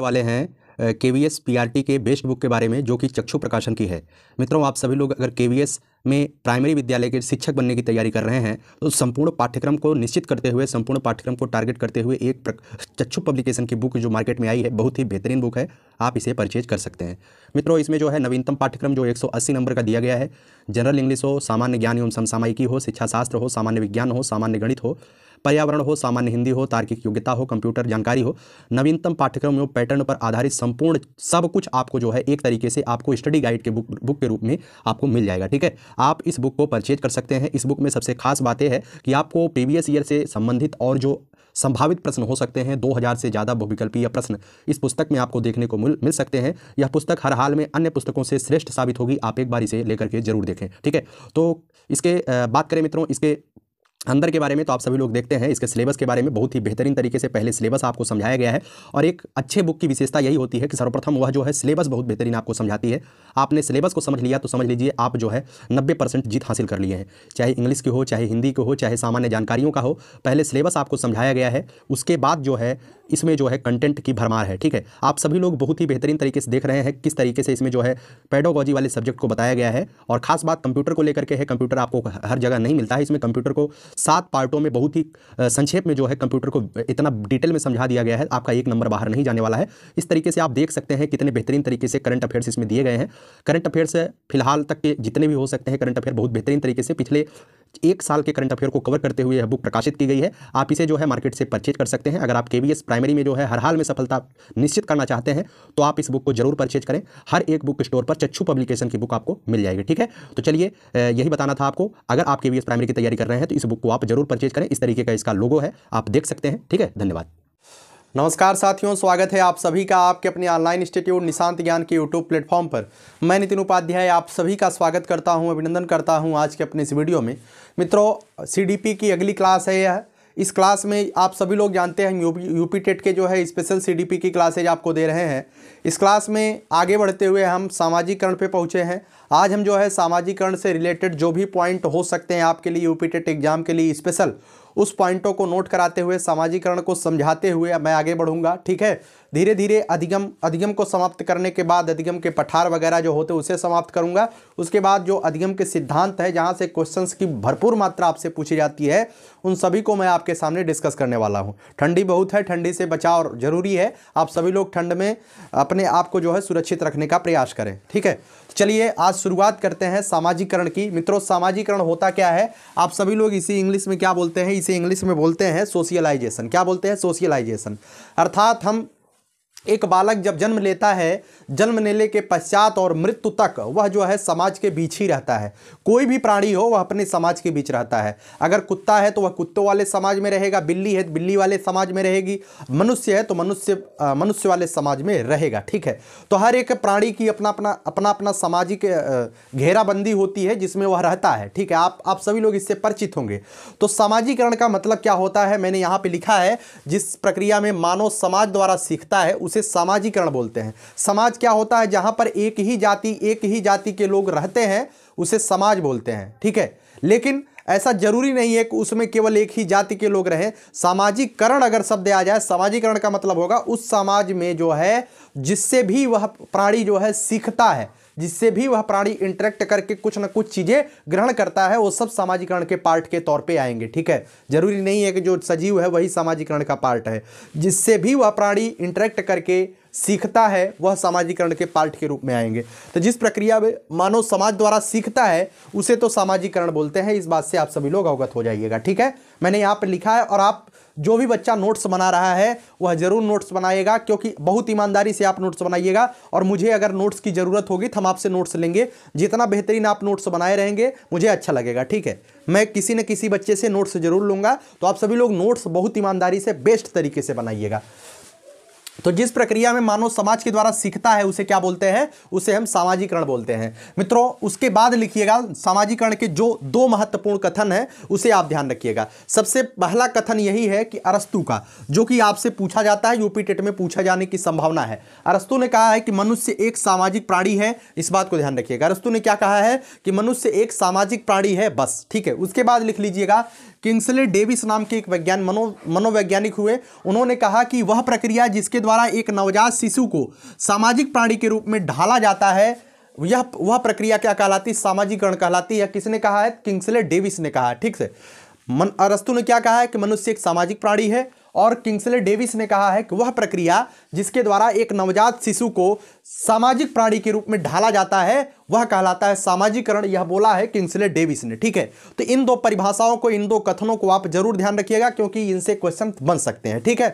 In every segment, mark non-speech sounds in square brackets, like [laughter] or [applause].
वाले हैं K V S P R T के बेस्ट बुक के बारे में जो कि चक्षु प्रकाशन की है मित्रों आप सभी लोग अगर के वी एस में प्राइमरी विद्यालय के शिक्षक बनने की तैयारी कर रहे हैं तो संपूर्ण पाठ्यक्रम को निश्चित करते हुए संपूर्ण पाठ्यक्रम को टारगेट करते हुए एक चक्षु पब्लिकेशन की बुक जो मार्केट में आई है बहुत ही बेहतरीन बुक है आप इसे परचेज कर सकते हैं मित्रों इसमें जो है नवीनतम पाठ्यक्रम जो एक नंबर का दिया गया है जनरल इंग्लिश हो सामान्य ज्ञान एवं समसामयिकी हो शिक्षाशास्त्र हो सामान्य विज्ञान हो सामान्य गणित हो पर्यावरण हो सामान्य हिंदी हो तार्किक योग्यता हो कंप्यूटर जानकारी हो नवीनतम पाठ्यक्रम हो पैटर्न पर आधारित संपूर्ण सब कुछ आपको जो है एक तरीके से आपको स्टडी गाइड के बुक बुक के रूप में आपको मिल जाएगा ठीक है आप इस बुक को परचेज कर सकते हैं इस बुक में सबसे खास बात यह है कि आपको प्रीवियस ईयर से संबंधित और जो संभावित प्रश्न हो सकते हैं 2000 से ज़्यादा बहुविकल्पीय प्रश्न इस पुस्तक में आपको देखने को मिल मिल सकते हैं यह पुस्तक हर हाल में अन्य पुस्तकों से श्रेष्ठ साबित होगी आप एक बार इसे लेकर के जरूर देखें ठीक है तो इसके बात करें मित्रों इसके अंदर के बारे में तो आप सभी लोग देखते हैं इसके सिलेबस के बारे में बहुत ही बेहतरीन तरीके से पहले सिलेबस आपको समझाया गया है और एक अच्छे बुक की विशेषता यही होती है कि सर्वप्रथम वह जो है सिलेबस बहुत बेहतरीन आपको समझाती है आपने सिलेबस को समझ लिया तो समझ लीजिए आप जो है नब्बे परसेंट जीत हासिल कर लिए हैं चाहे इंग्लिश की हो चाहे हिंदी की हो चाहे सामान्य जानकारियों का हो पहले सिलेबस आपको समझाया गया है उसके बाद जो है इसमें जो है कंटेंट की भरमार है ठीक है आप सभी लोग बहुत ही बेहतरीन तरीके से देख रहे हैं किस तरीके से इसमें जो है पेडोगॉजी वाले सब्जेक्ट को बताया गया है और खास बात कंप्यूटर को लेकर के है कंप्यूटर आपको हर जगह नहीं मिलता है इसमें कंप्यूटर को सात पार्टों में बहुत ही संक्षेप में जो है कंप्यूटर को इतना डिटेल में समझा दिया गया है आपका एक नंबर बाहर नहीं जाने वाला है इस तरीके से आप देख सकते हैं कितने बेहतरीन तरीके से करंट अफेयर्स इसमें दिए गए हैं करंट अफेयर्स फिलहाल तक के जितने भी हो सकते हैं करंट अफेयर बहुत बेहतरीन तरीके से पिछले एक साल के करंट अफेयर को कवर करते हुए यह बुक प्रकाशित की गई है आप इसे जो है मार्केट से परचेज कर सकते हैं अगर आप के प्राइमरी में जो है हर हाल में सफलता निश्चित करना चाहते हैं तो आप इस बुक को जरूर परचेज करें हर एक बुक स्टोर पर चच्छू पब्लिकेशन की बुक आपको मिल जाएगी ठीक है तो चलिए यही बताना था आपको अगर आप के प्राइमरी की तैयारी कर रहे हैं तो इस बुक को आप जरूर परचेज करें इस तरीके का इसका लोगो है आप देख सकते हैं ठीक है धन्यवाद नमस्कार साथियों स्वागत है आप सभी का आपके अपने ऑनलाइन इंस्टीट्यूट निशांत ज्ञान के यूट्यूब प्लेटफॉर्म पर मैं नितिन उपाध्याय आप सभी का स्वागत करता हूं अभिनंदन करता हूं आज के अपने इस वीडियो में मित्रों सीडीपी की अगली क्लास है यह इस क्लास में आप सभी लोग जानते हैं यूपी यूपी टेट के जो है स्पेशल सी की क्लासेज आपको दे रहे हैं इस क्लास में आगे बढ़ते हुए हम सामाजिकरण पर पहुँचे हैं आज हम जो है सामाजिकरण से रिलेटेड जो भी पॉइंट हो सकते हैं आपके लिए यूपी टेट एग्ज़ाम के लिए स्पेशल उस पॉइंटों को नोट कराते हुए सामाजिकरण को समझाते हुए मैं आगे बढ़ूंगा ठीक है धीरे धीरे अधिगम अधिगम को समाप्त करने के बाद अधिगम के पठार वगैरह जो होते उसे समाप्त करूंगा उसके बाद जो अधिगम के सिद्धांत है जहाँ से क्वेश्चंस की भरपूर मात्रा आपसे पूछी जाती है उन सभी को मैं आपके सामने डिस्कस करने वाला हूँ ठंडी बहुत है ठंडी से बचाव जरूरी है आप सभी लोग ठंड में अपने आप को जो है सुरक्षित रखने का प्रयास करें ठीक है चलिए आज शुरुआत करते हैं सामाजिकरण की मित्रों सामाजिकरण होता क्या है आप सभी लोग इसी इंग्लिश में क्या बोलते हैं इसे इंग्लिश में बोलते हैं सोशियलाइजेशन क्या बोलते हैं सोशियलाइजेशन अर्थात हम एक बालक जब जन्म लेता है जन्म लेने के पश्चात और मृत्यु तक वह जो है समाज के बीच ही रहता है कोई भी प्राणी हो वह अपने समाज के बीच रहता है अगर कुत्ता है तो वह कुत्तों वाले समाज में रहेगा बिल्ली है तो बिल्ली वाले समाज में रहेगी मनुष्य है तो मनुष्य मनुष्य वाले समाज में रहेगा ठीक है तो हर एक प्राणी की अपना अपना अपना अपना सामाजिक घेराबंदी होती है जिसमें वह रहता है ठीक है आप आप सभी लोग इससे परिचित होंगे तो सामाजिकरण का मतलब क्या होता है मैंने यहाँ पर लिखा है जिस प्रक्रिया में मानव समाज द्वारा सीखता है उसे सामाजिकरण बोलते हैं समाज क्या होता है जहां पर एक ही जाति एक ही जाति के लोग रहते हैं उसे समाज बोलते हैं ठीक है लेकिन ऐसा जरूरी नहीं है कि उसमें केवल एक ही जाति के लोग रहे सामाजिकरण अगर शब्द आ जाए सामाजिकरण का मतलब होगा उस समाज में जो है जिससे भी वह प्राणी जो है सीखता है जिससे भी वह प्राणी इंटरेक्ट करके कुछ ना कुछ चीज़ें ग्रहण करता है वो सब सामाजिकरण के पार्ट के तौर पे आएंगे ठीक है जरूरी नहीं है कि जो सजीव है वही सामाजिकरण का पार्ट है जिससे भी वह प्राणी इंटरेक्ट करके सीखता है वह सामाजिकरण के पार्ट के रूप में आएंगे तो जिस प्रक्रिया में मानव समाज द्वारा सीखता है उसे तो सामाजिकरण बोलते हैं इस बात से आप सभी लोग अवगत हो जाइएगा ठीक है मैंने यहाँ पर लिखा है और आप जो भी बच्चा नोट्स बना रहा है वह जरूर नोट्स बनाएगा क्योंकि बहुत ईमानदारी से आप नोट्स बनाइएगा और मुझे अगर नोट्स की ज़रूरत होगी तो हम आपसे नोट्स लेंगे जितना बेहतरीन आप नोट्स बनाए रहेंगे मुझे अच्छा लगेगा ठीक है मैं किसी न किसी बच्चे से नोट्स जरूर लूंगा तो आप सभी लोग नोट्स बहुत ईमानदारी से बेस्ट तरीके से बनाइएगा तो जिस प्रक्रिया में मानव समाज के द्वारा सीखता है उसे क्या बोलते हैं उसे हम सामाजिकरण बोलते हैं मित्रों उसके बाद लिखिएगा सामाजिकरण के जो दो महत्वपूर्ण कथन है उसे आप ध्यान रखिएगा सबसे पहला कथन यही है कि अरस्तु का जो कि आपसे पूछा जाता है यूपी टेट में पूछा जाने की संभावना है अरस्तु ने कहा है कि मनुष्य एक सामाजिक प्राणी है इस बात को ध्यान रखिएगा अरस्तु ने क्या कहा है कि मनुष्य एक सामाजिक प्राणी है बस ठीक है उसके बाद लिख लीजिएगा किंग्सले डेविस नाम के एक वैज्ञानिक मनोवैज्ञानिक हुए उन्होंने कहा कि वह प्रक्रिया जिसके द्वारा एक नवजात शिशु को सामाजिक प्राणी के रूप में ढाला जाता है यह वह प्रक्रिया क्या कहलाती है सामाजिकरण कहलाती है किसने कहा है किंग्सले डेविस ने कहा है ठीक से मन अरस्तु ने क्या कहा है कि मनुष्य एक सामाजिक प्राणी है और किंग्सले डेविस ने कहा है कि वह प्रक्रिया जिसके द्वारा एक नवजात शिशु को सामाजिक प्राणी के रूप में ढाला जाता है वह कहलाता है सामाजिकरण यह बोला है किंग्सले डेविस ने ठीक है तो इन दो परिभाषाओं को इन दो कथनों को आप जरूर ध्यान रखिएगा क्योंकि इनसे क्वेश्चन बन सकते हैं ठीक है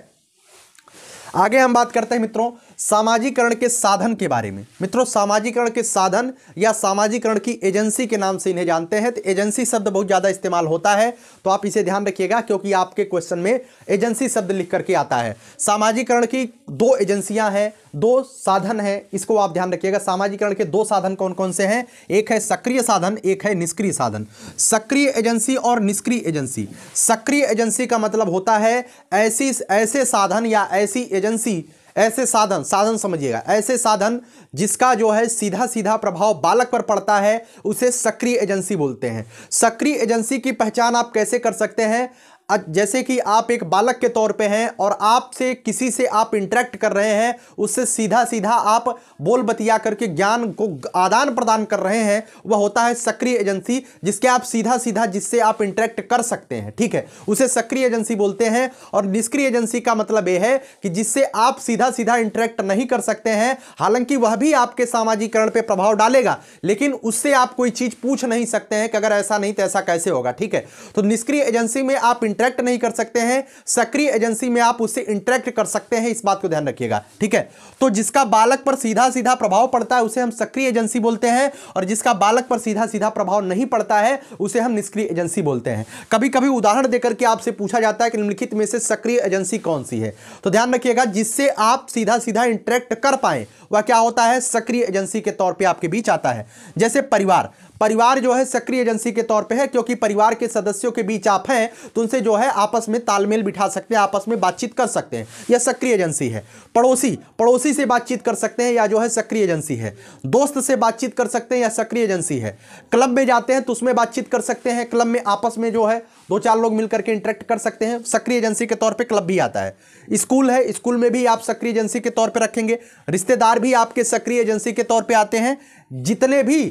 आगे हम बात करते हैं मित्रों सामाजिकरण के साधन के बारे में मित्रों सामाजिकरण के साधन या सामाजिकरण की एजेंसी के नाम से इन्हें जानते हैं तो एजेंसी शब्द बहुत ज़्यादा इस्तेमाल होता है तो आप इसे ध्यान रखिएगा क्योंकि आपके क्वेश्चन में एजेंसी शब्द लिख करके आता है सामाजिकरण की दो एजेंसियाँ हैं दो साधन हैं इसको आप ध्यान रखिएगा सामाजिकरण के दो साधन कौन कौन से हैं एक है सक्रिय साधन एक है निष्क्रिय साधन सक्रिय एजेंसी और निष्क्रिय एजेंसी सक्रिय एजेंसी का मतलब होता है ऐसी ऐसे साधन या ऐसी एजेंसी ऐसे साधन साधन समझिएगा ऐसे साधन जिसका जो है सीधा सीधा प्रभाव बालक पर पड़ता है उसे सक्रिय एजेंसी बोलते हैं सक्रिय एजेंसी की पहचान आप कैसे कर सकते हैं जैसे कि आप एक बालक के तौर पे हैं और आपसे किसी से आप इंटरेक्ट कर रहे हैं उससे सीधा सीधा आप बोल बतिया करके ज्ञान को आदान प्रदान कर रहे हैं वह होता है सक्रिय एजेंसी जिसके आप सीधा सीधा जिससे आप इंटरेक्ट कर सकते हैं ठीक है उसे सक्रिय एजेंसी बोलते हैं और निष्क्रिय एजेंसी का मतलब यह है कि जिससे आप सीधा सीधा इंटरेक्ट नहीं कर सकते हैं हालांकि वह भी आपके सामाजिकरण पर प्रभाव डालेगा लेकिन उससे आप कोई चीज़ पूछ नहीं सकते हैं कि अगर ऐसा नहीं तो ऐसा कैसे होगा ठीक है तो निष्क्रिय एजेंसी में आप इंटरेक्ट नहीं कर सकते हैं सक्रिय एजेंसी में आप उससे इंटरेक्ट कर सकते हैं इस बात को ध्यान रखिएगा ठीक है तो जिसका बालक पर सीधा सीधा प्रभाव पड़ता है उसे हम सक्रिय एजेंसी बोलते हैं और जिसका बालक पर सीधा सीधा प्रभाव नहीं पड़ता है उसे हम निष्क्रिय एजेंसी बोलते हैं कभी कभी उदाहरण देकर के आपसे पूछा जाता है कि निम्नलिखित में से सक्रिय एजेंसी कौन सी है तो ध्यान रखिएगा जिससे आप सीधा सीधा इंटरेक्ट कर पाए वह क्या होता है सक्रिय एजेंसी के तौर पर आपके बीच आता है जैसे परिवार परिवार जो है सक्रिय एजेंसी के तौर पे है क्योंकि परिवार के सदस्यों के बीच आप हैं तो उनसे जो है आपस में तालमेल बिठा सकते हैं आपस में बातचीत कर सकते हैं यह सक्रिय एजेंसी है पड़ोसी पड़ोसी से बातचीत कर सकते हैं या जो है सक्रिय एजेंसी है दोस्त से बातचीत कर सकते हैं या सक्रिय एजेंसी है क्लब में जाते हैं तो उसमें बातचीत कर सकते हैं क्लब में आपस में जो है दो चार लोग मिलकर के इंटरेक्ट कर सकते हैं सक्रिय एजेंसी के तौर पर क्लब भी आता है स्कूल है स्कूल में भी आप सक्रिय एजेंसी के तौर पर रखेंगे रिश्तेदार भी आपके सक्रिय एजेंसी के तौर पर आते हैं जितने भी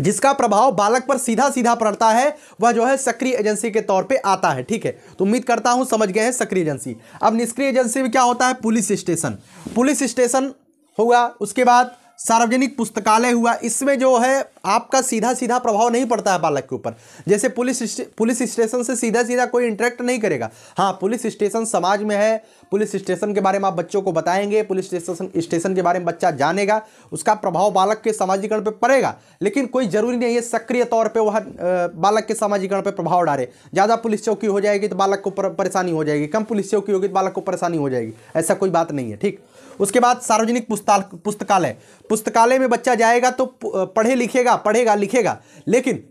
जिसका प्रभाव बालक पर सीधा सीधा पड़ता है वह जो है सक्रिय एजेंसी के तौर पे आता है ठीक है तो उम्मीद करता हूं समझ गए हैं सक्रिय एजेंसी अब निष्क्रिय एजेंसी में क्या होता है पुलिस स्टेशन पुलिस स्टेशन होगा उसके बाद सार्वजनिक पुस्तकालय हुआ इसमें जो है आपका सीधा सीधा प्रभाव नहीं पड़ता है बालक के ऊपर जैसे पुलिस पुलिस स्टेशन से सीधा सीधा कोई इंटरेक्ट नहीं करेगा हाँ पुलिस स्टेशन समाज में है पुलिस स्टेशन के बारे में आप बच्चों को बताएंगे पुलिस स्टेशन स्टेशन के बारे में बच्चा जानेगा उसका प्रभाव बालक के समाजीकरण पर पड़ेगा लेकिन कोई ज़रूरी नहीं है सक्रिय तौर पर वह बालक के सामाजिकरण पर प्रभाव डाले ज़्यादा पुलिस चौकी हो जाएगी तो बालक को परेशानी हो जाएगी कम पुलिस चौकी होगी तो बालक को परेशानी हो जाएगी ऐसा कोई बात नहीं है ठीक उसके बाद सार्वजनिक पुस्तकालय पुस्तकालय में बच्चा जाएगा तो पढ़े लिखेगा पढ़ेगा लिखेगा लेकिन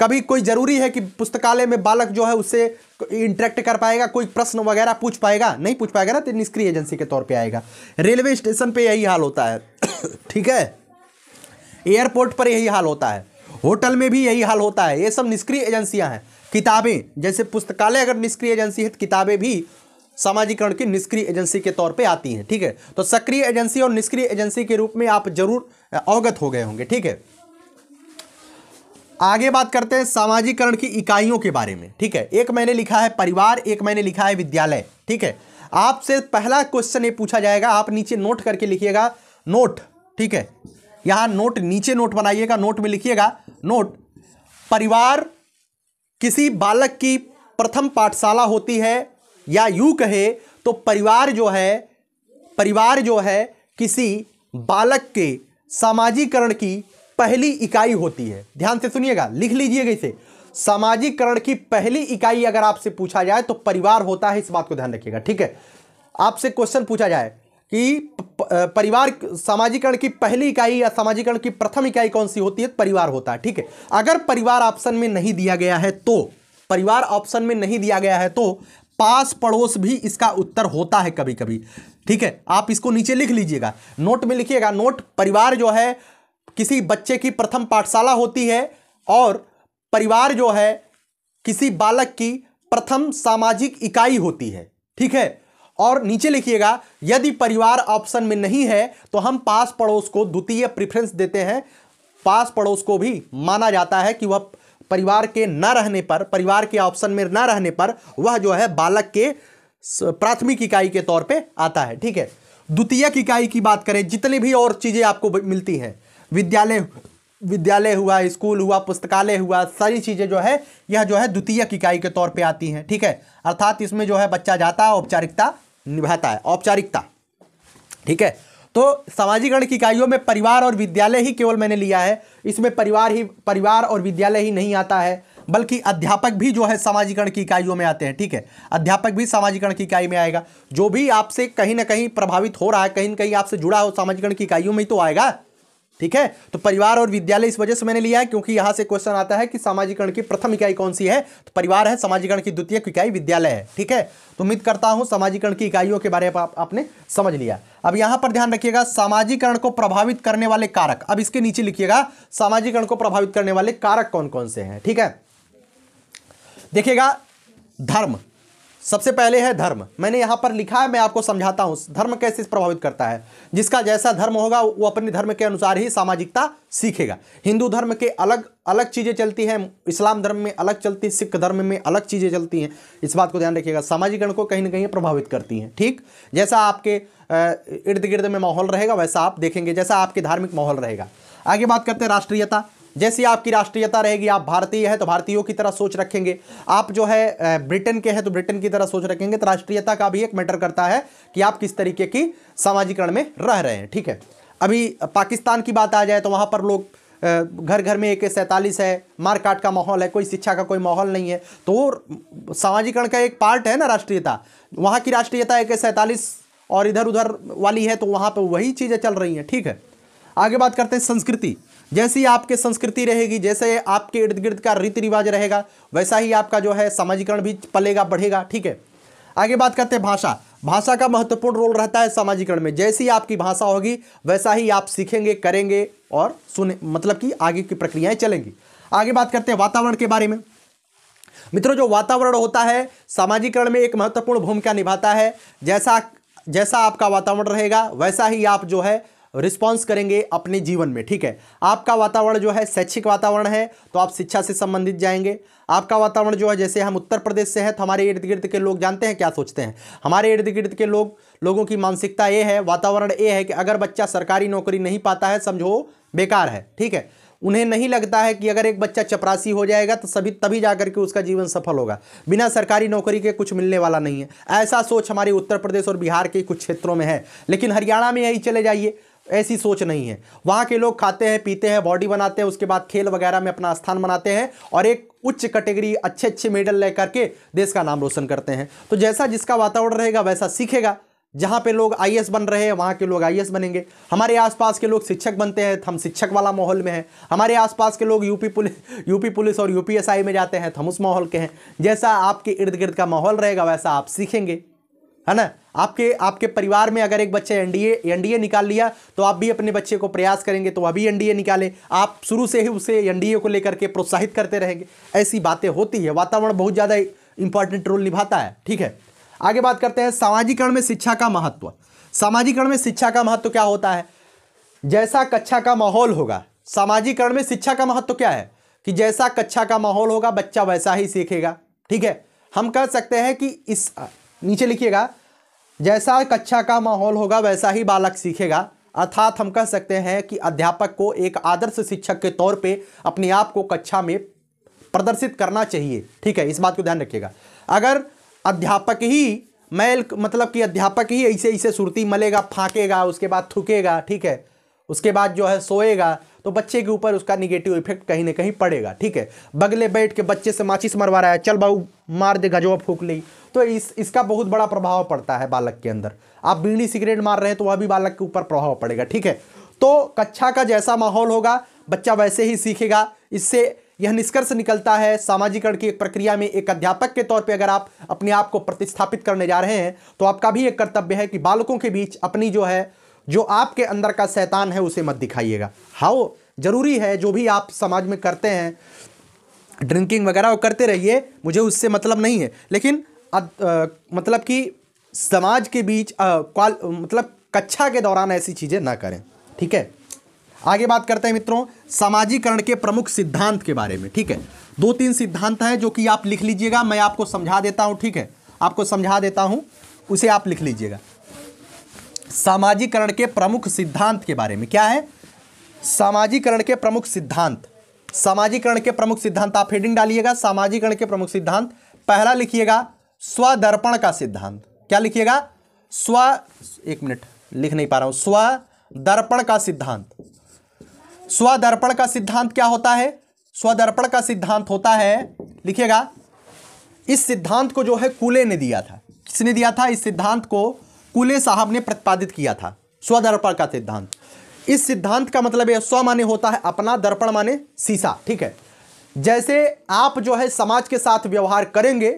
कभी कोई ज़रूरी है कि पुस्तकालय में बालक जो है उससे इंटरेक्ट कर पाएगा कोई प्रश्न वगैरह पूछ पाएगा नहीं पूछ पाएगा ना तो निष्क्रिय एजेंसी के तौर पे आएगा रेलवे स्टेशन पे यही हाल होता है [coughs] ठीक है एयरपोर्ट पर यही हाल होता है होटल में भी यही हाल होता है ये सब निष्क्रिय एजेंसियाँ हैं किताबें जैसे पुस्तकालय अगर निष्क्रिय एजेंसी है तो किताबें भी समाजीकरण की निष्क्रिय एजेंसी के तौर पे आती हैं ठीक है तो सक्रिय एजेंसी और निष्क्रिय एजेंसी के रूप में आप जरूर अवगत हो गए होंगे ठीक है आगे बात करते हैं समाजीकरण की इकाइयों के बारे में ठीक है एक मैंने लिखा है परिवार एक मैंने लिखा है विद्यालय ठीक है आपसे पहला क्वेश्चन ये पूछा जाएगा आप नीचे नोट करके लिखिएगा नोट ठीक है यहां नोट नीचे नोट बनाइएगा नोट में लिखिएगा नोट परिवार किसी बालक की प्रथम पाठशाला होती है या यू कहे तो परिवार जो है परिवार जो है किसी बालक के सामाजिकरण की पहली इकाई होती है ध्यान से सुनिएगा लिख लीजिएगा इसे सामाजिकरण की पहली इकाई अगर आपसे पूछा जाए तो परिवार होता है इस बात को ध्यान रखिएगा ठीक है आपसे क्वेश्चन पूछा जाए कि परिवार सामाजिकरण की पहली इकाई या सामाजिकरण की प्रथम इकाई कौन सी होती है परिवार होता है ठीक है अगर परिवार ऑप्शन में नहीं दिया गया है तो परिवार ऑप्शन में नहीं दिया गया है तो पास पड़ोस भी इसका उत्तर होता है कभी कभी ठीक है आप इसको नीचे लिख लीजिएगा नोट में लिखिएगा नोट परिवार जो है किसी बच्चे की प्रथम पाठशाला होती है और परिवार जो है किसी बालक की प्रथम सामाजिक इकाई होती है ठीक है और नीचे लिखिएगा यदि परिवार ऑप्शन में नहीं है तो हम पास पड़ोस को द्वितीय प्रिफ्रेंस देते हैं पास पड़ोस को भी माना जाता है कि वह परिवार के न रहने पर परिवार के ऑप्शन में न रहने पर वह जो है बालक के प्राथमिक इकाई के तौर पे आता है ठीक है द्वितीय इकाई की बात करें जितनी भी और चीज़ें आपको मिलती हैं विद्यालय विद्यालय हुआ स्कूल हुआ पुस्तकालय हुआ सारी चीज़ें जो है यह जो है द्वितीय इकाई के तौर पे आती हैं ठीक है अर्थात इसमें जो है बच्चा जाता है औपचारिकता निभाता है औपचारिकता ठीक है तो सामाजिकरण की इकाइयों में परिवार और विद्यालय ही केवल मैंने लिया है इसमें परिवार ही परिवार और विद्यालय ही नहीं आता है बल्कि अध्यापक भी जो है सामाजिकरण की इकाइयों में आते हैं ठीक है अध्यापक भी सामाजिकरण की इकाई में आएगा जो भी आपसे कहीं ना कहीं प्रभावित हो रहा है कहीं ना कहीं आपसे जुड़ा हो सामाजिकरण की इकाइयों में ही तो आएगा ठीक है तो परिवार और विद्यालय इस वजह से मैंने लिया है क्योंकि यहां से क्वेश्चन आता है कि सामाजिकरण की प्रथम इकाई कौन सी है तो परिवार है सामाजिकरण की द्वितीय इकाई विद्यालय है ठीक है तो उम्मीद करता हूं सामाजिकरण की इकाइयों के बारे में आप, आपने समझ लिया अब यहां पर ध्यान रखिएगा सामाजिकरण को प्रभावित करने वाले कारक अब इसके नीचे लिखिएगा सामाजिकरण को प्रभावित करने वाले कारक कौन कौन से हैं ठीक है देखिएगा धर्म सबसे पहले है धर्म मैंने यहाँ पर लिखा है मैं आपको समझाता हूँ धर्म कैसे प्रभावित करता है जिसका जैसा धर्म होगा वो अपने धर्म के अनुसार ही सामाजिकता सीखेगा हिंदू धर्म के अलग अलग चीज़ें चलती हैं इस्लाम धर्म में अलग चलती सिख धर्म में अलग चीज़ें चलती हैं इस बात को ध्यान रखिएगा सामाजिकरण को कहीं ना कहीं प्रभावित करती हैं ठीक जैसा आपके इर्द गिर्द में माहौल रहेगा वैसा आप देखेंगे जैसा आपके धार्मिक माहौल रहेगा आगे बात करते हैं राष्ट्रीयता जैसी आपकी राष्ट्रीयता रहेगी आप भारतीय है तो भारतीयों की तरह सोच रखेंगे आप जो है ब्रिटेन के हैं तो ब्रिटेन की तरह सोच रखेंगे तो राष्ट्रीयता का भी एक मैटर करता है कि आप किस तरीके की सामाजिकरण में रह रहे हैं ठीक है अभी पाकिस्तान की बात आ जाए तो वहाँ पर लोग घर घर में एक सैंतालीस है मारकाट का माहौल है कोई शिक्षा का कोई माहौल नहीं है तो सामाजिकरण का एक पार्ट है ना राष्ट्रीयता वहाँ की राष्ट्रीयता एक सैंतालीस और इधर उधर वाली है तो वहाँ पर वही चीज़ें चल रही हैं ठीक है आगे बात करते हैं संस्कृति जैसी आपके संस्कृति रहेगी जैसे आपके इर्द गिर्द का रीति रिवाज रहेगा वैसा ही आपका जो है समाजीकरण भी पलेगा बढ़ेगा ठीक है आगे बात करते हैं भाषा भाषा का महत्वपूर्ण रोल रहता है सामाजिकरण में जैसी आपकी भाषा होगी वैसा ही आप सीखेंगे करेंगे और सुने मतलब कि आगे की प्रक्रियाएं चलेंगी आगे बात करते हैं वातावरण के बारे में मित्रों जो वातावरण होता है सामाजिकरण में एक महत्वपूर्ण भूमिका निभाता है जैसा जैसा आपका वातावरण रहेगा वैसा ही आप जो है रिस्पॉन्स करेंगे अपने जीवन में ठीक है आपका वातावरण जो है शैक्षिक वातावरण है तो आप शिक्षा से संबंधित जाएंगे आपका वातावरण जो है जैसे हम उत्तर प्रदेश से हैं तो हमारे इर्द गिर्द के लोग जानते हैं क्या सोचते हैं हमारे इर्द गिर्द के लोग लोगों की मानसिकता ये है वातावरण ये है कि अगर बच्चा सरकारी नौकरी नहीं पाता है समझो बेकार है ठीक है उन्हें नहीं लगता है कि अगर एक बच्चा चपरासी हो जाएगा तो सभी तभी जा करके उसका जीवन सफल होगा बिना सरकारी नौकरी के कुछ मिलने वाला नहीं है ऐसा सोच हमारे उत्तर प्रदेश और बिहार के कुछ क्षेत्रों में है लेकिन हरियाणा में यही चले जाइए ऐसी सोच नहीं है वहाँ के लोग खाते हैं पीते हैं बॉडी बनाते हैं उसके बाद खेल वगैरह में अपना स्थान बनाते हैं और एक उच्च कैटेगरी अच्छे अच्छे मेडल ले करके देश का नाम रोशन करते हैं तो जैसा जिसका वातावरण रहेगा वैसा सीखेगा जहाँ पे लोग आई बन रहे हैं वहाँ के लोग आई बनेंगे हमारे आसपास के लोग शिक्षक बनते हैं हम शिक्षक वाला माहौल में हैं हमारे आसपास के लोग यूपी पुलिस यूपी पुलिस और यूपीएसआई में जाते हैं तो हम उस माहौल के हैं जैसा आपके इर्द गिर्द का माहौल रहेगा वैसा आप सीखेंगे है ना आपके आपके परिवार में अगर एक बच्चे एनडीए एनडीए निकाल लिया तो आप भी अपने बच्चे को प्रयास करेंगे तो अभी एनडीए निकाले आप शुरू से ही उसे एनडीए को लेकर के प्रोत्साहित करते रहेंगे ऐसी बातें होती है वातावरण बहुत ज़्यादा इंपॉर्टेंट रोल निभाता है ठीक है आगे बात करते हैं सामाजिकरण में शिक्षा का महत्व सामाजिकरण में शिक्षा का महत्व क्या होता है जैसा कक्षा का माहौल होगा सामाजिकरण में शिक्षा का महत्व क्या है कि जैसा कक्षा का माहौल होगा बच्चा वैसा ही सीखेगा ठीक है हम कह सकते हैं कि इस नीचे लिखिएगा जैसा कक्षा का माहौल होगा वैसा ही बालक सीखेगा अर्थात हम कह सकते हैं कि अध्यापक को एक आदर्श शिक्षक के तौर पे अपने आप को कक्षा में प्रदर्शित करना चाहिए ठीक है इस बात को ध्यान रखिएगा अगर अध्यापक ही मैल मतलब कि अध्यापक ही ऐसे ऐसे सुरती मलेगा फाँकेगा उसके बाद थूकेगा ठीक है उसके बाद जो है सोएगा तो बच्चे के ऊपर उसका निगेटिव इफेक्ट कहीं ना कहीं पड़ेगा ठीक है बगले बैठ के बच्चे से माचिस मरवा रहा है चल बाबू मार दे गजवा फूक ली तो इस इसका बहुत बड़ा प्रभाव पड़ता है बालक के अंदर आप बीड़ी सिगरेट मार रहे हैं तो वह भी बालक के ऊपर प्रभाव पड़ेगा ठीक है तो कक्षा का जैसा माहौल होगा बच्चा वैसे ही सीखेगा इससे यह निष्कर्ष निकलता है सामाजिकरण की एक प्रक्रिया में एक अध्यापक के तौर पर अगर आप अपने आप को प्रतिस्थापित करने जा रहे हैं तो आपका भी एक कर्तव्य है कि बालकों के बीच अपनी जो है जो आपके अंदर का शैतान है उसे मत दिखाइएगा हाओ ज़रूरी है जो भी आप समाज में करते हैं ड्रिंकिंग वगैरह वो करते रहिए मुझे उससे मतलब नहीं है लेकिन अद, आ, मतलब कि समाज के बीच आ, क्वाल मतलब कक्षा के दौरान ऐसी चीज़ें ना करें ठीक है आगे बात करते हैं मित्रों सामाजिकरण के प्रमुख सिद्धांत के बारे में ठीक है दो तीन सिद्धांत हैं जो कि आप लिख लीजिएगा मैं आपको समझा देता हूँ ठीक है आपको समझा देता हूँ उसे आप लिख लीजिएगा सामाजिकरण के प्रमुख सिद्धांत के बारे में क्या है सामाजिकरण के प्रमुख सिद्धांत सामाजिकरण के प्रमुख सिद्धांत आप हेडिंग डालिएगा सामाजिकरण के प्रमुख सिद्धांत पहला लिखिएगा स्वदर्पण का सिद्धांत क्या लिखिएगा स्व एक मिनट लिख नहीं पा रहा हूं स्वदर्पण का सिद्धांत स्वदर्पण का सिद्धांत क्या होता है स्वदर्पण का सिद्धांत होता है लिखिएगा इस सिद्धांत को जो है कूले ने दिया था किसने दिया था इस सिद्धांत को फूले साहब ने प्रतिपादित किया था स्वदर्पण का सिद्धांत इस सिद्धांत का मतलब यह स्व माने होता है अपना दर्पण माने सीसा ठीक है जैसे आप जो है समाज के साथ व्यवहार करेंगे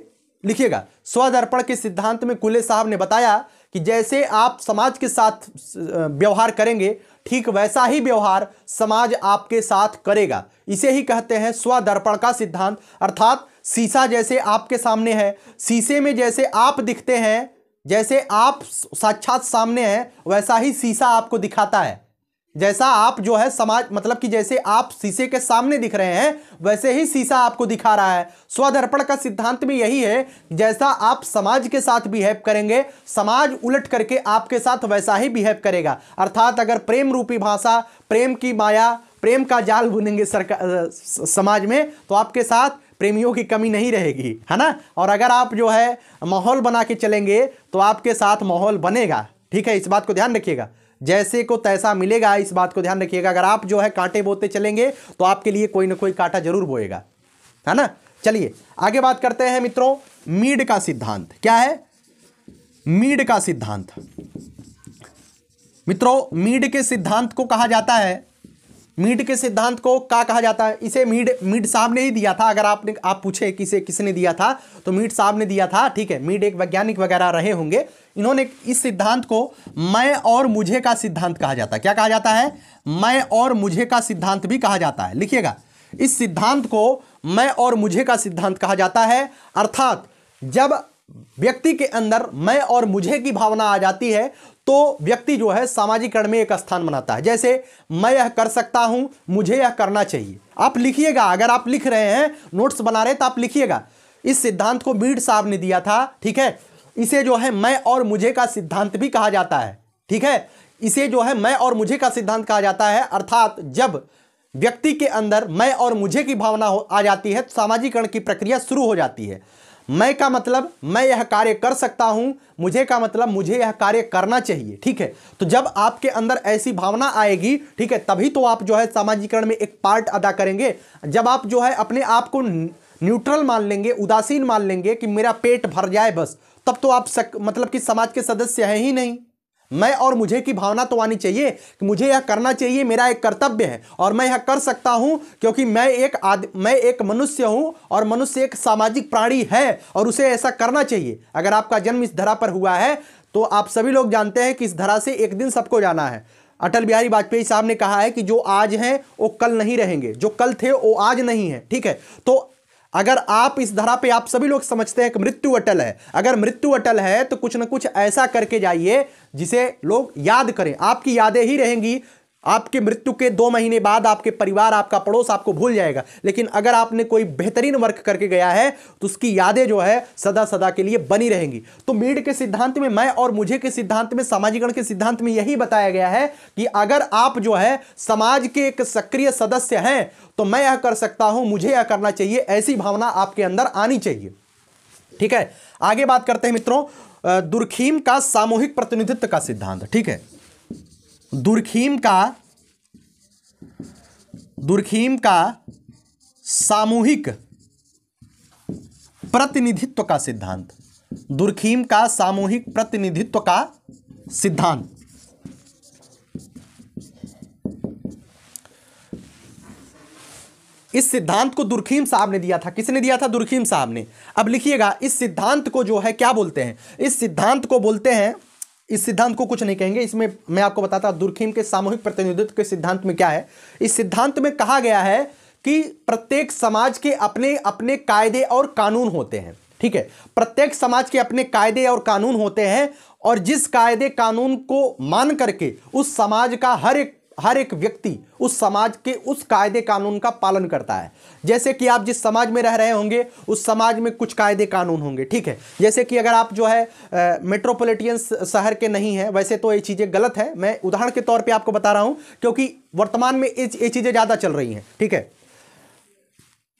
लिखिएगा स्वदर्पण के सिद्धांत में कुले साहब ने बताया कि जैसे आप समाज के साथ व्यवहार करेंगे ठीक वैसा ही व्यवहार समाज आपके साथ करेगा इसे ही कहते हैं स्वदर्पण का सिद्धांत अर्थात सीसा जैसे आपके सामने है सीसे में जैसे आप दिखते हैं जैसे आप साक्षात सामने हैं वैसा ही शीशा आपको दिखाता है जैसा आप जो है समाज मतलब कि जैसे आप शीशे के सामने दिख रहे हैं वैसे ही शीशा आपको दिखा रहा है स्वधर्पण का सिद्धांत भी यही है जैसा आप समाज के साथ बिहेव करेंगे समाज उलट करके आपके साथ वैसा ही बिहेव करेगा अर्थात अगर प्रेम रूपी भाषा प्रेम की माया प्रेम का जाल बुनेंगे सरकार समाज में तो आपके साथ प्रेमियों की कमी नहीं रहेगी है ना और अगर आप जो है माहौल बना के चलेंगे तो आपके साथ माहौल बनेगा ठीक है इस बात को ध्यान रखिएगा जैसे को तैसा मिलेगा इस बात को ध्यान रखिएगा अगर आप जो है कांटे बोते चलेंगे तो आपके लिए कोई ना कोई कांटा जरूर बोएगा है ना चलिए आगे बात करते हैं मित्रों मीड का सिद्धांत क्या है मीड का सिद्धांत मित्रों मीड के सिद्धांत को कहा जाता है मीड के सिद्धांत को का कहा जाता है इसे मीड मीड साहब ने ही दिया था अगर आपने आप पूछे किसे किसने दिया था तो मीड साहब ने दिया था ठीक है मीड एक वैज्ञानिक वगैरह रहे होंगे इन्होंने इस सिद्धांत को मैं और मुझे का सिद्धांत कहा जाता है क्या कहा जाता है मैं और मुझे का सिद्धांत भी कहा जाता है लिखिएगा इस सिद्धांत को मैं और मुझे का सिद्धांत कहा जाता है अर्थात जब व्यक्ति के अंदर मैं और मुझे की भावना आ जाती है तो व्यक्ति जो है सामाजिकरण में एक स्थान बनाता है जैसे मैं यह कर सकता हूं मुझे यह करना चाहिए आप लिखिएगा अगर आप लिख रहे हैं नोट्स बना रहे तो आप लिखिएगा इस सिद्धांत को बीड साहब ने दिया था ठीक है इसे जो है मैं और मुझे का सिद्धांत भी कहा जाता है ठीक है इसे जो है मैं और मुझे का सिद्धांत कहा जाता है अर्थात जब व्यक्ति के अंदर मैं और मुझे की भावना हो आ जाती है तो सामाजिकरण की प्रक्रिया शुरू हो जाती है मैं का मतलब मैं यह कार्य कर सकता हूं मुझे का मतलब मुझे यह कार्य करना चाहिए ठीक है तो जब आपके अंदर ऐसी भावना आएगी ठीक है तभी तो आप जो है सामाजिकरण में एक पार्ट अदा करेंगे जब आप जो है अपने आप को न्यूट्रल मान लेंगे उदासीन मान लेंगे कि मेरा पेट भर जाए बस तब तो आप सक, मतलब कि समाज के सदस्य हैं ही नहीं मैं और मुझे की भावना तो आनी चाहिए कि मुझे यह करना चाहिए मेरा एक कर्तव्य है और मैं यह कर सकता हूं क्योंकि मैं एक आद मैं एक मनुष्य हूं और मनुष्य एक सामाजिक प्राणी है और उसे ऐसा करना चाहिए अगर आपका जन्म इस धरा पर हुआ है तो आप सभी लोग जानते हैं कि इस धरा से एक दिन सबको जाना है अटल बिहारी वाजपेयी साहब ने कहा है कि जो आज हैं वो कल नहीं रहेंगे जो कल थे वो आज नहीं है ठीक है तो अगर आप इस धरा पे आप सभी लोग समझते हैं कि मृत्यु अटल है अगर मृत्यु अटल है तो कुछ ना कुछ ऐसा करके जाइए जिसे लोग याद करें आपकी यादें ही रहेंगी आपके मृत्यु के दो महीने बाद आपके परिवार आपका पड़ोस आपको भूल जाएगा लेकिन अगर आपने कोई बेहतरीन वर्क करके गया है तो उसकी यादें जो है सदा सदा के लिए बनी रहेंगी तो मीड के सिद्धांत में मैं और मुझे के सिद्धांत में सामाजिकरण के सिद्धांत में यही बताया गया है कि अगर आप जो है समाज के एक सक्रिय सदस्य हैं तो मैं यह कर सकता हूं मुझे यह करना चाहिए ऐसी भावना आपके अंदर आनी चाहिए ठीक है आगे बात करते हैं मित्रों दुर्खीम का सामूहिक प्रतिनिधित्व का सिद्धांत ठीक है दुर्खीम का दुर्खीम का सामूहिक प्रतिनिधित्व का सिद्धांत दुर्खीम का सामूहिक प्रतिनिधित्व का सिद्धांत इस सिद्धांत को दुर्खीम साहब ने दिया था किसने दिया था दुर्खीम साहब ने अब लिखिएगा इस सिद्धांत को जो है क्या बोलते हैं इस सिद्धांत को बोलते हैं इस सिद्धांत को कुछ नहीं कहेंगे इसमें मैं आपको बताता दुर्खीम के सामूहिक प्रतिनिधित्व के सिद्धांत में क्या है इस सिद्धांत में कहा गया है कि प्रत्येक समाज के अपने अपने कायदे और कानून होते हैं ठीक है प्रत्येक समाज के अपने कायदे और कानून होते हैं और जिस कायदे कानून को मान करके उस समाज का हर एक हर एक व्यक्ति उस समाज के उस कायदे कानून का पालन करता है जैसे कि आप जिस समाज में रह रहे होंगे उस समाज में कुछ कायदे कानून होंगे ठीक है जैसे कि अगर आप जो है मेट्रोपोलिटियन शहर के नहीं हैं वैसे तो ये चीज़ें गलत है मैं उदाहरण के तौर पर आपको बता रहा हूँ क्योंकि वर्तमान में ये चीज़ें ज़्यादा चल रही हैं ठीक है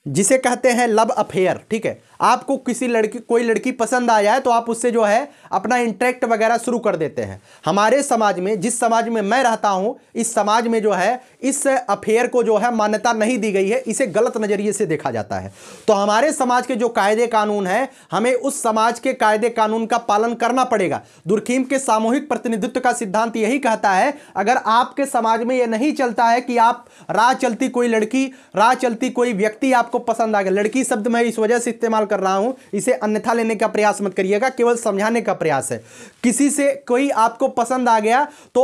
जिसे कहते हैं लव अफेयर ठीक है आपको किसी लड़की कोई लड़की पसंद आ जाए तो आप उससे जो है अपना इंटरेक्ट वगैरह शुरू कर देते हैं हमारे समाज में जिस समाज में मैं रहता हूं इस समाज में जो है इस अफेयर को जो है मान्यता नहीं दी गई है इसे गलत नज़रिए से देखा जाता है तो हमारे समाज के जो कायदे कानून हैं हमें उस समाज के कायदे कानून का पालन करना पड़ेगा दुर्खीम के सामूहिक प्रतिनिधित्व का सिद्धांत यही कहता है अगर आपके समाज में यह नहीं चलता है कि आप राह चलती कोई लड़की राह चलती कोई व्यक्ति आप आपको पसंद आ गया लड़की शब्द मैं इस वजह से इस्तेमाल कर रहा हूँ इसे अन्यथा लेने का प्रयास मत करिएगा केवल समझाने का प्रयास है किसी से कोई आपको पसंद आ गया तो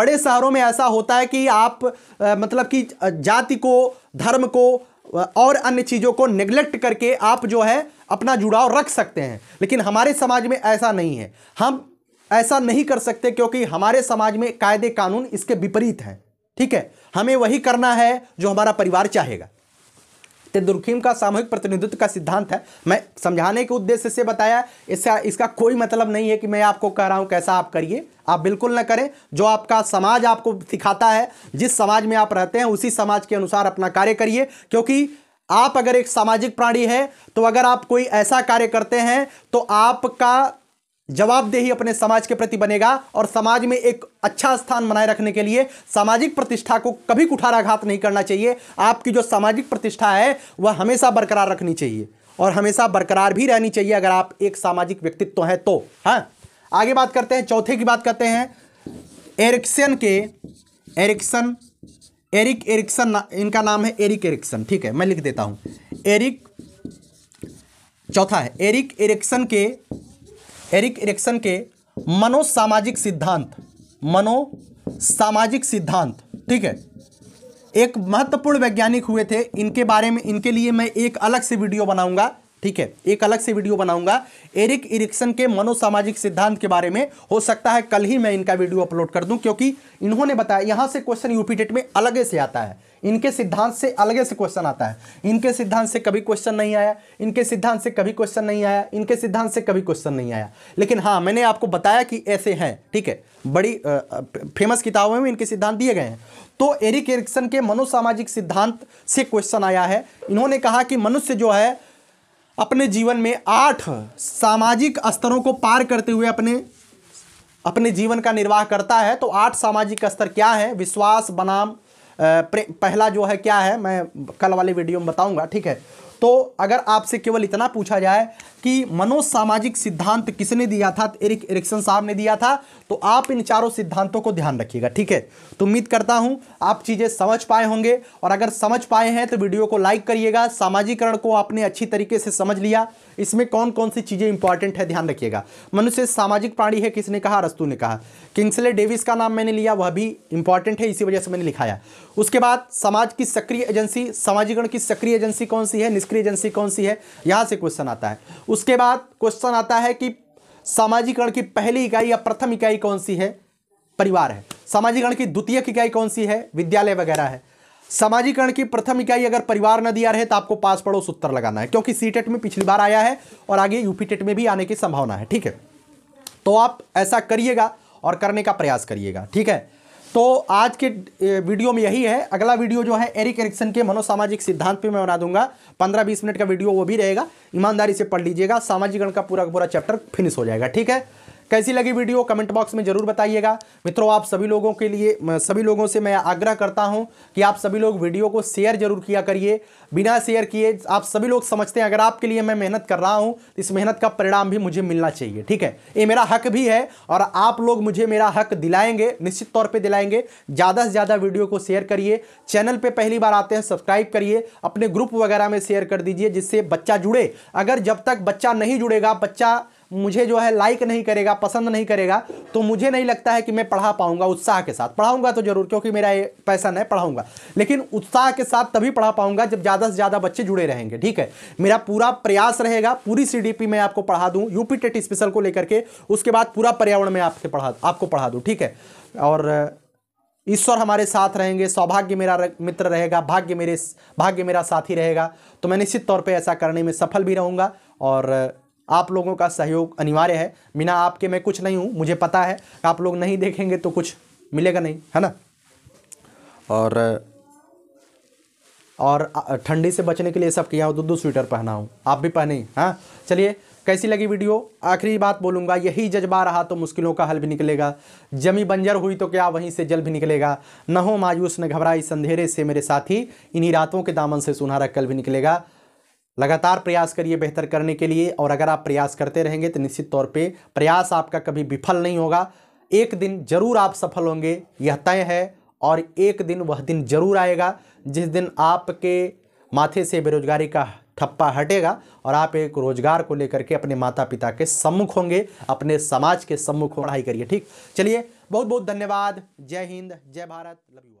बड़े शहरों में ऐसा होता है कि आप आ, मतलब कि जाति को धर्म को और अन्य चीज़ों को निग्लेक्ट करके आप जो है अपना जुड़ाव रख सकते हैं लेकिन हमारे समाज में ऐसा नहीं है हम ऐसा नहीं कर सकते क्योंकि हमारे समाज में कायदे कानून इसके विपरीत हैं ठीक है हमें वही करना है जो हमारा परिवार चाहेगा तेदुरखीम का सामूहिक प्रतिनिधित्व का सिद्धांत है मैं समझाने के उद्देश्य से बताया इसका इसका कोई मतलब नहीं है कि मैं आपको कह रहा हूँ कैसा आप करिए आप बिल्कुल ना करें जो आपका समाज आपको सिखाता है जिस समाज में आप रहते हैं उसी समाज के अनुसार अपना कार्य करिए क्योंकि आप अगर एक सामाजिक प्राणी है तो अगर आप कोई ऐसा कार्य करते हैं तो आपका जवाबदेही अपने समाज के प्रति बनेगा और समाज में एक अच्छा स्थान बनाए रखने के लिए सामाजिक प्रतिष्ठा को कभी कुठाराघात नहीं करना चाहिए आपकी जो सामाजिक प्रतिष्ठा है वह हमेशा बरकरार रखनी चाहिए और हमेशा बरकरार भी रहनी चाहिए अगर आप एक सामाजिक व्यक्तित्व हैं तो हाँ आगे बात करते हैं चौथे की बात करते हैं एरिक्सन के एरिक्सन एरिक एरिक्सन ना, इनका नाम है एरिक एरिक्सन ठीक है मैं लिख देता हूँ एरिक चौथा है एरिक एरिक्सन के एरिक इरेक्सन के मनोसामाजिक सिद्धांत मनोसामाजिक सिद्धांत ठीक है एक महत्वपूर्ण वैज्ञानिक हुए थे इनके बारे में इनके लिए मैं एक अलग से वीडियो बनाऊंगा ठीक है एक अलग से वीडियो बनाऊंगा एरिक इरिक्सन के मनोसामाजिक सिद्धांत के बारे में हो सकता है कल ही मैं इनका वीडियो अपलोड कर दूं क्योंकि इन्होंने बताया यहां से क्वेश्चन यूपी में अलग से आता है इनके सिद्धांत से अलग से क्वेश्चन आता है इनके सिद्धांत से कभी क्वेश्चन नहीं आया इनके सिद्धांत से कभी क्वेश्चन नहीं आया इनके सिद्धांत से कभी क्वेश्चन नहीं आया लेकिन हाँ मैंने आपको बताया कि ऐसे हैं ठीक है बड़ी फेमस किताबों में इनके सिद्धांत दिए गए हैं तो एरिक एरिक्सन के मनोसामाजिक सिद्धांत से क्वेश्चन आया है इन्होंने कहा कि मनुष्य जो है अपने जीवन में आठ सामाजिक स्तरों को पार करते हुए अपने अपने जीवन का निर्वाह करता है तो आठ सामाजिक स्तर क्या है विश्वास बनाम पहला जो है क्या है मैं कल वाले वीडियो में बताऊंगा ठीक है तो अगर आपसे केवल इतना पूछा जाए कि मनोसामाजिक सिद्धांत किसने दिया था एरिक एरिक्सन साहब ने दिया था तो आप इन चारों सिद्धांतों को ध्यान रखिएगा ठीक है तो उम्मीद करता हूं आप चीज़ें समझ पाए होंगे और अगर समझ पाए हैं तो वीडियो को लाइक करिएगा सामाजिकरण को आपने अच्छी तरीके से समझ लिया इसमें कौन कौन सी चीज़ें इंपॉर्टेंट है ध्यान रखिएगा मनुष्य सामाजिक प्राणी है किसने कहा रस्तु ने कहा किंग्सले डेविस का नाम मैंने लिया वह भी इंपॉर्टेंट है इसी वजह से मैंने लिखाया उसके बाद समाज की सक्रिय एजेंसी सामाजिकरण की सक्रिय एजेंसी कौन सी है निष्क्रिय एजेंसी कौन सी है यहां से क्वेश्चन आता है उसके बाद क्वेश्चन आता है कि सामाजिकरण की पहली इकाई या प्रथम इकाई कौन सी है परिवार है सामाजिकरण की द्वितीय इकाई कौन सी है विद्यालय वगैरह है सामाजिकरण की प्रथम इकाई अगर परिवार न दिया रहे तो आपको पास पड़ोस उत्तर लगाना है क्योंकि सी टेट e में पिछली बार आया है और आगे यूपी टेट e में भी आने की संभावना है ठीक है तो आप ऐसा करिएगा और करने का प्रयास करिएगा ठीक है तो आज के वीडियो में यही है अगला वीडियो जो है एरिक एरिक्सन के मनोसामाजिक सिद्धांत पे मैं बना दूंगा पंद्रह बीस मिनट का वीडियो वो भी रहेगा ईमानदारी से पढ़ लीजिएगा सामाजिकरण का पूरा पूरा चैप्टर फिनिश हो जाएगा ठीक है कैसी लगी वीडियो कमेंट बॉक्स में जरूर बताइएगा मित्रों आप सभी लोगों के लिए सभी लोगों से मैं आग्रह करता हूं कि आप सभी लोग वीडियो को शेयर जरूर किया करिए बिना शेयर किए आप सभी लोग समझते हैं अगर आपके लिए मैं मेहनत कर रहा हूं तो इस मेहनत का परिणाम भी मुझे मिलना चाहिए ठीक है ये मेरा हक भी है और आप लोग मुझे मेरा हक दिलाएंगे निश्चित तौर पर दिलाएंगे ज़्यादा से ज़्यादा वीडियो को शेयर करिए चैनल पर पहली बार आते हैं सब्सक्राइब करिए अपने ग्रुप वगैरह में शेयर कर दीजिए जिससे बच्चा जुड़े अगर जब तक बच्चा नहीं जुड़ेगा बच्चा मुझे जो है लाइक नहीं करेगा पसंद नहीं करेगा तो मुझे नहीं लगता है कि मैं पढ़ा पाऊंगा उत्साह के साथ पढ़ाऊंगा तो जरूर क्योंकि मेरा ये पैसन है पढ़ाऊंगा लेकिन उत्साह के साथ तभी पढ़ा पाऊंगा जब ज़्यादा से ज़्यादा बच्चे जुड़े रहेंगे ठीक है मेरा पूरा प्रयास रहेगा पूरी सी मैं आपको पढ़ा दूँ यूपी टेट स्पेशल को लेकर के उसके बाद पूरा पर्यावरण में आपके पढ़ा आपको पढ़ा दूँ ठीक है और ईश्वर हमारे साथ रहेंगे सौभाग्य मेरा मित्र रहेगा भाग्य मेरे भाग्य मेरा साथी रहेगा तो मैं निश्चित तौर पे ऐसा करने में सफल भी रहूँगा और आप लोगों का सहयोग अनिवार्य है बिना आपके मैं कुछ नहीं हूँ मुझे पता है आप लोग नहीं देखेंगे तो कुछ मिलेगा नहीं है ना और और ठंडी से बचने के लिए सब किया हो तो दो दो स्वेटर पहना हूँ आप भी पहने हाँ चलिए कैसी लगी वीडियो आखिरी बात बोलूँगा यही जज्बा रहा तो मुश्किलों का हल भी निकलेगा जमी बंजर हुई तो क्या वहीं से जल भी निकलेगा न हो मायूस न घबराई संधेरे से मेरे साथी इन्हीं रातों के दामन से सुनहरा कल भी निकलेगा लगातार प्रयास करिए बेहतर करने के लिए और अगर आप प्रयास करते रहेंगे तो निश्चित तौर पे प्रयास आपका कभी विफल नहीं होगा एक दिन जरूर आप सफल होंगे यह तय है और एक दिन वह दिन जरूर आएगा जिस दिन आपके माथे से बेरोजगारी का ठप्पा हटेगा और आप एक रोजगार को लेकर के अपने माता पिता के सम्मुख होंगे अपने समाज के सम्मुख पढ़ाई करिए ठीक चलिए बहुत बहुत धन्यवाद जय हिंद जय भारत लव यू